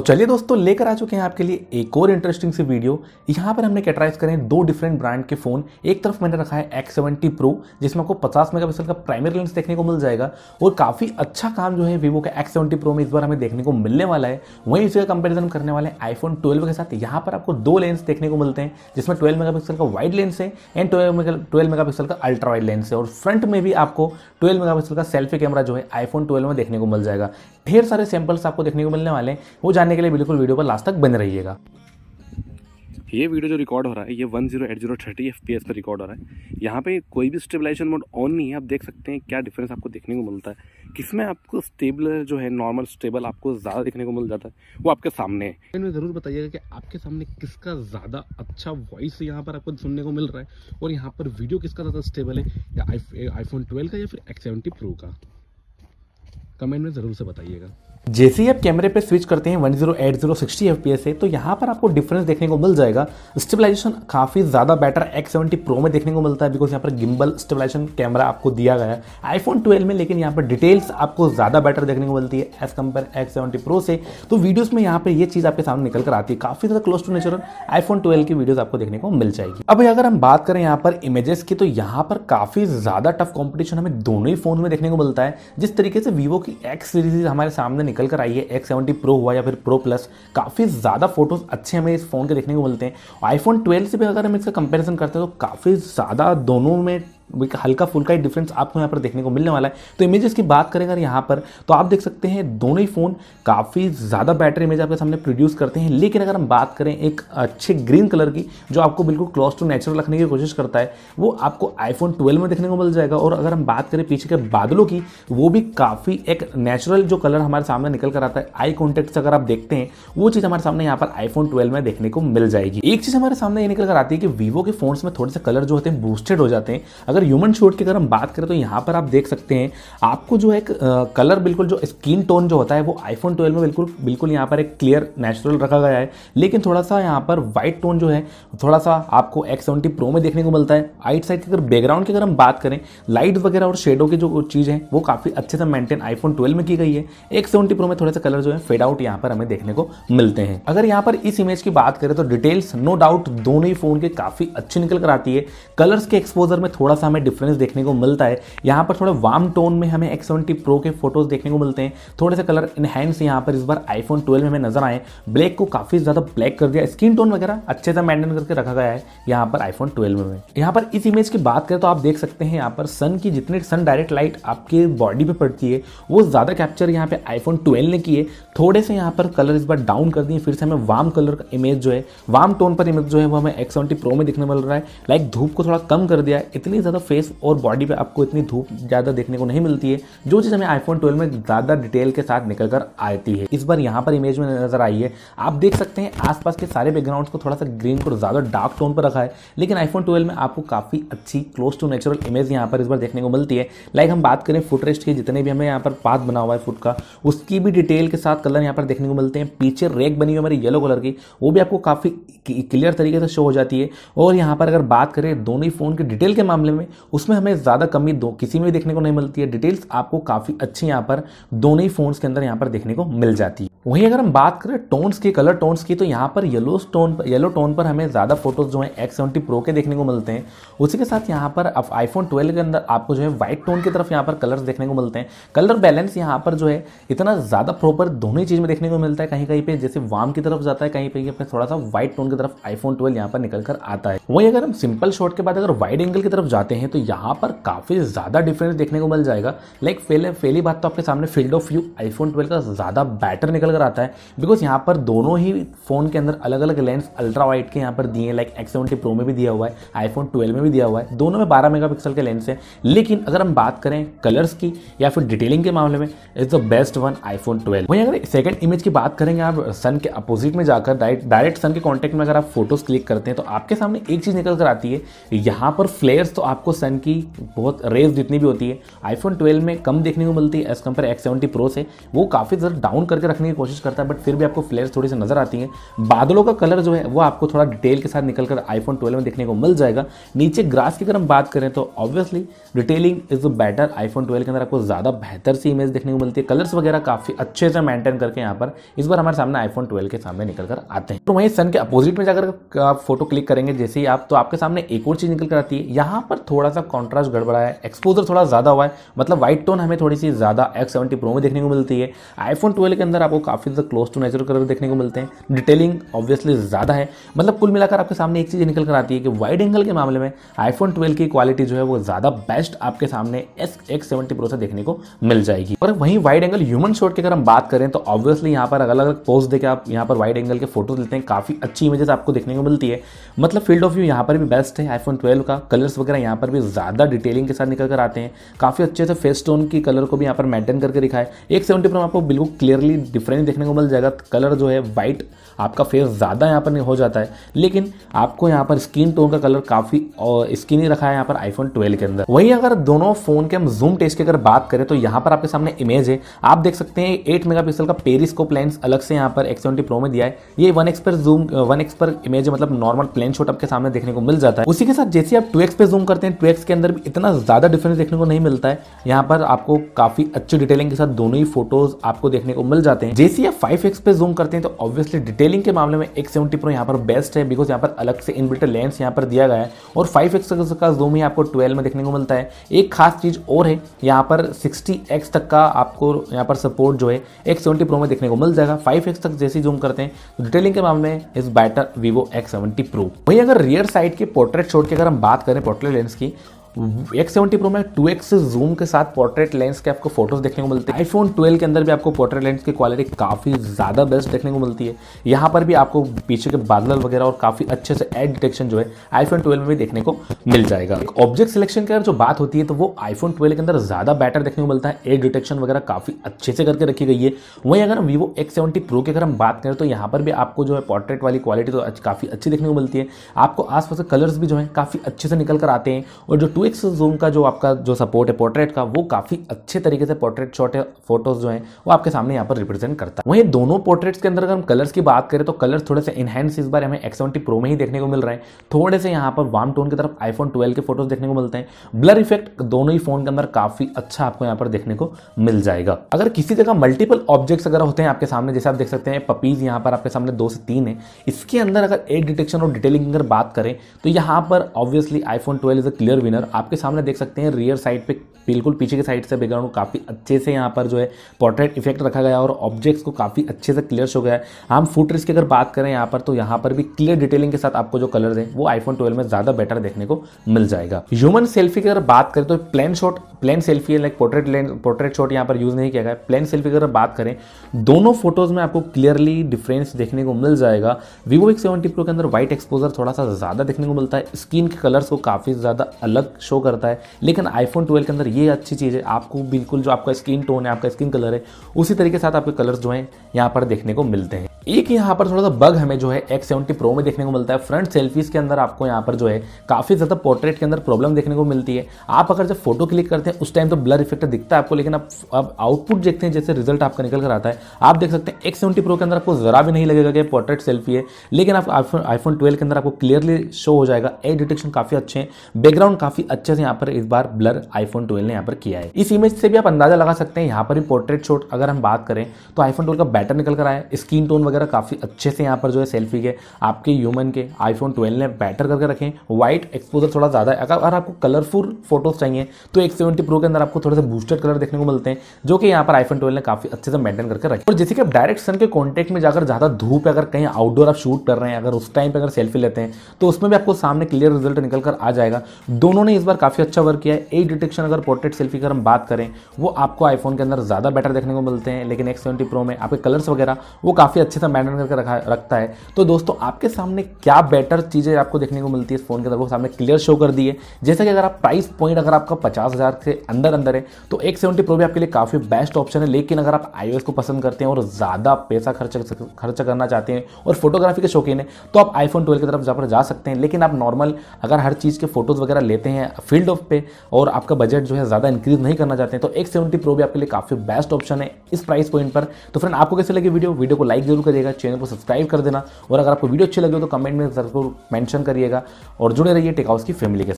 तो चलिए दोस्तों लेकर आ चुके हैं आपके लिए एक और इंटरेस्टिंग सी वीडियो यहाँ पर हमने कैटराइज करें दो डिफरेंट ब्रांड के फ़ोन एक तरफ मैंने रखा है एक्स सेवेंटी प्रो जिसमें आपको 50 मेगापिक्सल का प्राइमरी लेंस देखने को मिल जाएगा और काफ़ी अच्छा काम जो है वीवो का एक्स सेवेंटी प्रो में इस बार हमें देखने को मिलने वाला है वहीं इसका कंपेरिजन करने वाले आईफोन ट्वेल्व के साथ यहाँ पर आपको दो लेंस देखने को मिलते हैं जिसमें ट्वेल्व मेगा का वाइड लेंस है एंड ट्वेल्व ट्वेल्व मेगा का अल्ट्रा वाइड लेंस है और फ्रंट में भी आपको ट्वेल्व मेगा का सेल्फी कैमरा जो है आईफोन ट्वेल्व में देखने को मिल जाएगा ढेर सारे सैंपल्स आपको देखने को मिलने वाले हैं वो जान जानने के लिए बिल्कुल वीडियो पर लास्ट तक बने रहिएगा ये वीडियो जो रिकॉर्ड हो रहा है ये one zero eight zero thirty F P S पर रिकॉर्ड हो रहा है यहाँ पे कोई भी स्टेबलाइजेशन मोड ऑन नहीं है आप देख सकते हैं क्या डिफरेंस आपको देखने को मिलता है किसमें आपको स्टेबल जो है नॉर्मल स्टेबल आपको ज़्यादा देखने को मिल जाता है वो आपके सामने है में तो ज़रूर बताइएगा कि आपके सामने किसका ज़्यादा अच्छा वॉइस यहाँ पर आपको सुनने को मिल रहा है और यहाँ पर वीडियो किसका ज़्यादा स्टेबल है या आईफोन ट्वेल्व का या फिर एक्स सेवेंटी प्रो का कमेंट में ज़रूर से बताइएगा जैसे ही आप कैमरे पे स्विच करते हैं 1080 पी एस से तो यहाँ पर आपको डिफरेंस देखने को मिल जाएगा स्टेबलाइजेशन काफ़ी ज़्यादा बेटर X70 प्रो में देखने को मिलता है बिकॉज यहाँ पर गिम्बल स्टेबलाइजेशन कैमरा आपको दिया गया है आईफोन 12 में लेकिन यहाँ पर डिटेल्स आपको ज़्यादा बेटर देखने को मिलती है as compare X seventy pro से तो वीडियोज़ में यहाँ पर ये चीज़ आपके सामने निकल कर आती है काफ़ी ज़्यादा close to natural iPhone twelve की वीडियोज़ आपको देखने को मिल जाएगी अब अगर हम बात करें यहाँ पर इमेजेस की तो यहाँ पर काफ़ी ज़्यादा टफ कॉम्पिटिशन हमें दोनों ही फोन में देखने को मिलता है जिस तरीके से वीवो की एक्स सीरीज हमारे सामने निकल कर आई है एक्स सेवेंटी प्रो हुआ या फिर प्रो प्लस काफ़ी ज़्यादा फोटोज़ अच्छे हमें इस फ़ोन के देखने को मिलते हैं आईफोन ट्वेल्व से भी अगर हम इसका कंपेरिजन करते हैं तो काफ़ी ज़्यादा दोनों में हल्का फुल्का ही डिफरेंस आपको यहाँ पर देखने को मिलने वाला है तो इमेजेस की बात करें अगर यहाँ पर तो आप देख सकते हैं दोनों ही फ़ोन काफ़ी ज़्यादा बैटरी इमेज आपके सामने प्रोड्यूस करते हैं लेकिन अगर हम बात करें एक अच्छे ग्रीन कलर की जो आपको बिल्कुल क्लोज टू नेचुरल रखने की कोशिश करता है वो आपको आईफोन ट्वेल्व में देखने को मिल जाएगा और अगर हम बात करें पीछे के बादलों की वो भी काफ़ी एक नेचुरल जो कलर हमारे सामने निकल कर आता है आई कॉन्टेक्ट अगर आप देखते हैं वो चीज़ हमारे सामने यहाँ पर आईफोन ट्वेल्व में देखने को मिल जाएगी एक चीज़ हमारे सामने ये निकल कर आती है कि वीवो के फोन्स में थोड़े से कलर जो होते हैं बूस्टेड हो जाते हैं अगर अगर ह्यूमन शूट की अगर हम बात करें तो यहाँ पर आप देख सकते हैं आपको जो एक कलर बिल्कुल जो स्किन टोन जो होता है वो आईफोन ट्वेल्व में बिल्कुल बिल्कुल यहाँ पर एक क्लियर नेचुरल रखा गया है लेकिन थोड़ा सा यहाँ पर वाइट टोन जो है थोड़ा सा आपको एक्स सेवेंटी प्रो में देखने को मिलता है आइट साइड की अगर बैकग्राउंड की अगर हम बात करें लाइट वगैरह और शेडो की जो चीज़ है वो काफ़ी अच्छे से मेंटेन आईफोन ट्वेल्व में की गई है एक्स सेवेंटी प्रो में थोड़े से कलर जो है फेड आउट यहाँ पर हमें देखने को मिलते हैं अगर यहाँ पर इस इमेज की बात करें तो डिटेल्स नो डाउट दोनों ही फ़ोन के काफ़ी अच्छी निकल कर आती है कलर्स के एक्सपोजर में थोड़ा सा हमें डिफरेंस देखने को मिलता है यहाँ पर थोड़ा वार्म टोन में हमें एक्स सेवेंटी प्रो के फोटोज देखने को मिलते हैं थोड़े से कलर इनहेंस यहाँ पर इस बार आईफोन ट्वेल्व में हमें नजर आए ब्लैक को काफी ज्यादा ब्लैक कर दिया स्किन टोन वगैरह अच्छे से मेंटेन करके रखा गया है यहाँ पर आईफोन ट्वेल्व में यहाँ पर इस इमेज की बात करें तो आप देख सकते हैं यहाँ पर सन की जितनी सन डायरेक्ट लाइट आपके बॉडी पर पड़ती है वो ज़्यादा कैप्चर यहाँ पे आईफोन 12 ने किए थोड़े से यहाँ पर कलर इस बार डाउन कर दिए फिर से हमें वार्म कलर का इमेज जो है वार्म टोन पर इमेज जो है वो हमें एक्स सेवेंटी प्रो में दिखने मिल रहा है लाइक धूप को थोड़ा कम कर दिया इतनी ज़्यादा फेस तो और बॉडी पे आपको इतनी धूप ज़्यादा देखने को नहीं मिलती है जो चीज़ हमें आईफोन ट्वेल्व में ज़्यादा डिटेल के साथ निकल कर आती है इस बार यहाँ पर इमेज में नजर आई है आप देख सकते हैं आसपास के सारे बैकग्राउंड को थोड़ा सा ग्रीन को ज़्यादा डार्क टोन पर रखा है लेकिन आईफोन ट्वेल्व में आपको काफ़ी अच्छी क्लोज टू नेचुरल इमेज यहाँ पर इस बार देखने को मिलती है लाइक हम बात करें फुट रेस्ट के जितने भी हमें यहाँ पर पाथ बना हुआ है फुट का उसकी भी डिटेल के साथ कलर यहाँ पर देखने को मिलते हैं पीछे रेक बनी हुई हमारी येलो कलर की वो भी आपको काफ़ी क्लियर तरीके से शो हो जाती है और यहाँ पर अगर बात करें दोनों ही फ़ोन के डिटेल के मामले में में उसमें हमें ज़्यादा कमी दो किसी में भी देखने को नहीं मिलती है डिटेल्स आपको काफ़ी अच्छी यहाँ पर दोनों ही फ़ोन्स के अंदर यहाँ पर देखने को मिल जाती है वहीं अगर हम बात करें टोन्स की कलर टोन्स की तो यहाँ पर येलो स्टोन येलो टोन पर हमें ज़्यादा फोटोज़ जो हैं एक्स सेवेंटी प्रो के देखने को मिलते हैं उसी के साथ यहाँ पर अब आईफोन ट्वेल्व के अंदर आपको जो है वाइट टोन की तरफ यहाँ पर कलर्स देखने को मिलते हैं कलर बैलेंस यहाँ पर जो है इतना ज़्यादा प्रॉपर दोनों ही चीज़ में देखने को मिलता है कहीं कहीं पर जैसे वाम की तरफ जाता है कहीं पर थोड़ा सा व्हाइट टोन की तरफ आईफोन ट्वेल्व यहाँ पर निकल कर आता है वहीं अगर हम सिंपल शॉट के बाद अगर वाइड एंगल की तरफ जाते हैं तो यहाँ पर काफ़ी ज़्यादा डिफरेंस देखने को मिल जाएगा लाइक पहले पहली बात तो आपके सामने field of view iPhone twelve का ज़्यादा बैटर निकल निकल कर आता है बिकॉज यहाँ पर दोनों ही फ़ोन के अंदर अलग अलग लेंस अल्ट्रा वाइट के यहाँ पर दिए हैं लाइक एक्स सेवेंटी प्रो में भी दिया हुआ है आईफोन ट्वेल्व में भी दिया हुआ है दोनों में बारह मेगा के लेंस है लेकिन अगर हम बात करें कलर्स की या फिर डिटेलिंग के मामले में is the best one iPhone twelve वहीं अगर सेकंड इमेज की बात करेंगे आप सन के अपोजिट में जाकर डायरेक्ट डायरेक्ट सन के कॉन्टेक्ट में अगर आप फोटोज क्लिक करते हैं तो आपके सामने एक चीज़ निकल कर आती है यहाँ पर फ्लेयर्स तो आपको सन की बहुत रेज जितनी भी होती है आईफोन ट्वेल्व में कम देखने को मिलती है as compare X seventy pro से वो काफ़ी ज़्यादा डाउन करके रखने की कोशिश करता है बट फिर भी आपको फ्लेयर थोड़ी सी नजर आती है बादलों का कलर जो है वो आपको थोड़ा डिटेल के साथ निकलकर आईफोन ट्वेल्व में देखने को मिल जाएगा नीचे ग्रास की अगर हम बात करें तो obviously detailing is better iPhone twelve के अंदर आपको ज़्यादा बेहतर सी इमेज देखने को मिलती है कलर्स वगैरह काफ़ी अच्छे से मेंटेन करके यहाँ पर इस बार हमारे सामने आईफोन ट्वेल्व के सामने निकल कर आते हैं तो वहीं सन के अपोजिट में जाकर आप फोटो क्लिक करेंगे जैसे ही आप तो आपके सामने एक और चीज़ निकल कर आती है यहाँ पर थोड़ा सा कॉन्ट्रास्ट गड़बड़ा है एक्सपोजर थोड़ा ज़्यादा हुआ है मतलब व्हाइट टोन हमें थोड़ी सी ज़्यादा एक्स सेवेंटी प्रो में देखने को मिलती है आईफोन ट्वेल्व के अंदर आपको काफ़ी ज़्यादा क्लोज टू नेचुरल कलर देखने को मिलते हैं डिटेलिंग ऑब्वियसली ज़्यादा है मतलब कुल मिलाकर आपके सामने एक चीज़ निकल कर आती है कि वाइड एंगल के मामले में आईफोन ट्वेल्व की क्वालिटी जो है वो ज़्यादा बेस्ट आपके सामने एस एक्स सेवेंटी प्रो से देखने को मिल जाएगी और वहीं वाइड एंगल ह्यूमन शॉट की अगर हम बात करें तो ऑब्वियसली यहाँ पर अलग अलग पोज देकर आप यहाँ पर वाइड एंगल के फोटोज लेते हैं काफ़ी अच्छी इमेजेस आपको देखने को मिलती है मतलब फील्ड ऑफ व्यू यहाँ पर भी बेस्ट है आईफोन ट्वेल्व का कलर्स वगैरह यहाँ पर भी ज़्यादा डिटेलिंग के साथ निकल कर आते हैं काफ़ी अच्छे से फेस टोन की कलर को भी यहाँ पर मेंटेन करके दिखा है एक सेवेंटी प्रो आपको बिल्कुल क्लियरली डिफरेंस डिफरेंस देखने को मिल जाएगा कलर जो है वाइट आपका फेस ज़्यादा यहाँ पर हो जाता है लेकिन आपको यहाँ पर स्किन टोन का कलर काफ़ी स्किनी रखा है यहाँ पर आईफोन ट्वेल्व के अंदर वहीं अगर दोनों फ़ोन के हम जूम टेस्ट की अगर बात करें तो यहाँ पर आपके सामने इमेज है आप देख सकते हैं एट मेगापिक्सल का पेरिस्कोप लेंस अलग से यहाँ पर एक्स प्रो में दिया है ये वन पर जूम वन पर इमेज मतलब नॉर्मल प्लेन शॉट आपके सामने देखने को मिल जाता है उसी के साथ जैसे आप टू पे जूम करते हैं टू के अंदर भी इतना ज़्यादा डिफरेंस देखने को नहीं मिलता है यहाँ पर आपको काफ़ी अच्छी डिटेलिंग के साथ दोनों ही फोटोज आपको देखने को मिल जाते हैं इसी आप फाइव एक्स पे जूम करते हैं तो ऑब्वियसली डिटेलिंग के मामले में एक सेवेंटी प्रो यहाँ पर बेस्ट है बिकॉज यहाँ पर अलग से इनबिल्ट लेंस यहाँ पर दिया गया है और फाइव एक्स का जूम ही आपको ट्वेल्व में देखने को मिलता है एक खास चीज़ और है यहाँ पर सिक्सटी एक्स तक का आपको यहाँ पर सपोर्ट जो है एक सेवेंटी प्रो में देखने को मिल जाएगा फाइव एक्स तक जैसे जूम करते हैं तो डिटेलिंग के मामले में इस better Vivo X seventy pro वहीं अगर रियर साइड के पोर्ट्रेट शॉट की अगर हम बात करें पोर्ट्रेट लेंस की एक्स सेवेंटी प्रो में टू एक्स जूम के साथ पोर्ट्रेट लेंस के आपको फोटोज देखने को मिलते हैं आईफोन ट्वेल्व के अंदर भी आपको पोर्ट्रेट लेंस की क्वालिटी काफ़ी ज़्यादा बेस्ट देखने को मिलती है यहाँ पर भी आपको पीछे के बादल वगैरह और काफ़ी अच्छे से एड डिटेक्शन जो है आईफोन ट्वेल्व में भी देखने को मिल जाएगा ऑब्जेक्ट सिलेक्शन की अगर जो बात होती है तो वो आईफोन ट्वेल्व के अंदर ज़्यादा बेटर देखने को मिलता है एड डिटेक्शन वगैरह काफ़ी अच्छे से करके रखी गई है वहीं अगर हम वीवो एक्स सेवेंटी प्रो की अगर हम बात करें तो यहाँ पर भी आपको जो है पोर्ट्रेट वाली क्वालिटी तो काफ़ी अच्छी देखने को मिलती है आपको आसपास के कलर्स भी जो है काफ़ी अच्छे से निकल कर आते हैं और जो टू एक्स जूम का जो आपका जो सपोर्ट है पोर्ट्रेट का वो काफ़ी अच्छे तरीके से पोर्ट्रेट शॉट है फोटोज जो है वो आपके सामने यहाँ पर रिप्रेजेंट करता है वहीं दोनों पोर्ट्रेट्स के अंदर अगर हम कलर्स की बात करें तो कलर्स थोड़े से इनहेंस इस बार हमें एक्स सेवेंटी प्रो में ही देखने को मिल रहे हैं थोड़े से यहाँ पर वाम टोन की तरफ आईफोन ट्वेल्व के फोटोज देखने को मिलते हैं ब्लर इफेक्ट दोनों ही फोन के अंदर काफ़ी अच्छा आपको यहाँ पर देखने को मिल जाएगा अगर किसी जगह मल्टीपल ऑब्जेक्ट्स अगर होते हैं आपके सामने जैसे आप देख सकते हैं पपीज यहाँ पर आपके सामने दो से तीन है इसके अंदर अगर एड डिटेक्शन और डिटेलिंग अगर बात करें तो यहाँ पर obviously iPhone twelve is a clear winner आपके सामने देख सकते हैं रियर साइड पे बिल्कुल पीछे की साइड से बैकग्राउंड काफ़ी अच्छे से यहाँ पर जो है पोर्ट्रेट इफेक्ट रखा गया और ऑब्जेक्ट्स को काफ़ी अच्छे से क्लियर हो गया है हम फूट की अगर बात करें यहाँ पर तो यहाँ पर भी क्लियर डिटेलिंग के साथ आपको जो कलर है वो आईफोन ट्वेल्व में ज़्यादा बेटर देखने को मिल जाएगा ह्यूमन सेल्फी की अगर बात करें तो plain shot plain selfie like portrait portrait shot यहाँ पर यूज़ नहीं किया गया प्लेन सेल्फी की अगर बात करें दोनों फोटोज़ में आपको क्लियरली डिफरेंस देखने को मिल जाएगा वीवो एक्स सेवेंटी प्रो के अंदर वाइट एक्सपोजर थोड़ा सा ज़्यादा देखने को मिलता है स्किन के कलर्स को काफ़ी ज़्यादा अलग शो करता है लेकिन आईफोन ट्वेल्व के अंदर ये अच्छी चीज़ है आपको बिल्कुल जो आपका स्किन टोन है आपका स्किन कलर है उसी तरीके साथ आपके कलर्स जो हैं यहाँ पर देखने को मिलते हैं एक यहाँ पर थोड़ा सा बग हमें जो है एक्स सेवेंटी प्रो में देखने को मिलता है फ्रंट सेल्फीज के अंदर आपको यहाँ पर जो है काफ़ी ज़्यादा पोर्ट्रेट के अंदर प्रॉब्लम देखने को मिलती है आप अगर जब फोटो क्लिक करते हैं उस टाइम तो ब्लर इफेक्ट दिखता है आपको लेकिन आप अब आउटपुट देखते हैं जैसे रिजल्ट आपका निकल कर आता है आप देख सकते हैं एक्स सेवेंटी प्रो के अंदर आपको ज़रा भी नहीं लगेगा कि पोर्ट्रेट सेल्फी है लेकिन आप आईफोन ट्वेल्व के अंदर आपको क्लियरली शो हो जाएगा ए डिटेक्शन काफ़ी अच्छे हैं बैकग्राउंड काफ़ी अच्छे से यहाँ पर इस बार ब्लर आईफोन ट्वेल्व ने यहाँ पर किया है इस इमेज से भी आप अंदाजा लगा सकते हैं यहाँ पर भी पोर्ट्रेट शॉट अगर हम बात करें तो आईफोन ट्वेल्व का बैटर निकल कर आया स्क्रीन टोन वगैरह वगैरह काफ़ी अच्छे से यहाँ पर जो है सेल्फी के आपके ह्यूमन के आईफोन ट्वेल्व ने बैटर करके रखें वाइट एक्सपोजर थोड़ा ज़्यादा है अगर आपको कलरफुल फोटोज चाहिए तो एक सेवेंटी प्रो के अंदर आपको थोड़े से बूस्टेड कलर देखने को मिलते हैं जो कि यहाँ पर आईफोन ट्वेल्व ने काफ़ी अच्छे से मेंटेन करके रखे और जैसे कि आप डायरेक्ट सन के कॉन्टेक्ट में जाकर ज़्यादा धूप अगर कहीं आउटडोर आप शूट कर रहे हैं अगर उस टाइम पर अगर सेल्फी लेते हैं तो उसमें भी आपको सामने क्लियर रिजल्ट निकल कर आ जाएगा दोनों ने इस बार काफ़ी अच्छा वर्क किया है ए डिटेक्शन अगर पोर्ट्रेट सेल्फी अगर हम बात करें वो आपको आईफोन के अंदर ज़्यादा बेटर देखने को मिलते हैं लेकिन एक्स सेवेंटी प्रो में आपके कलर्स वगैरह वो काफ़ी अच्छे से मैंटेन करके रखा रखता है तो दोस्तों आपके सामने क्या बेटर चीज़ें आपको देखने को मिलती है इस फ़ोन के अंदर वो सामने क्लियर शो कर दिए जैसे कि अगर आप प्राइस पॉइंट अगर आपका पचास हज़ार से अंदर अंदर है तो एक सेवेंटी प्रो भी आपके लिए काफ़ी बेस्ट ऑप्शन है लेकिन अगर आप आई को पसंद करते हैं और ज़्यादा पैसा खर्च खर्च करना चाहते हैं और फोटोग्राफी के शौकीन है तो आप आईफोन ट्वेल्व की तरफ जहाँ पर जा सकते हैं लेकिन आप नॉर्मल अगर हर चीज़ के फोटोज़ वगैरह लेते हैं फील्ड ऑफ पे और आपका बजट जो है ज़्यादा इंक्रीज़ नहीं करना चाहते हैं तो एक सेवेंटी प्रो भी आपके लिए काफ़ी बेस्ट ऑप्शन है इस प्राइस पॉइंट पर तो फ्रेंड आपको कैसे लगे वीडियो वीडियो को लाइक जरूर करिएगा चैनल को सब्सक्राइब कर देना और अगर आपको वीडियो अच्छी लगे तो कमेंट में जरूर मैंशन करिएगा और जुड़े रहिए टेकहाउस की फैमिली के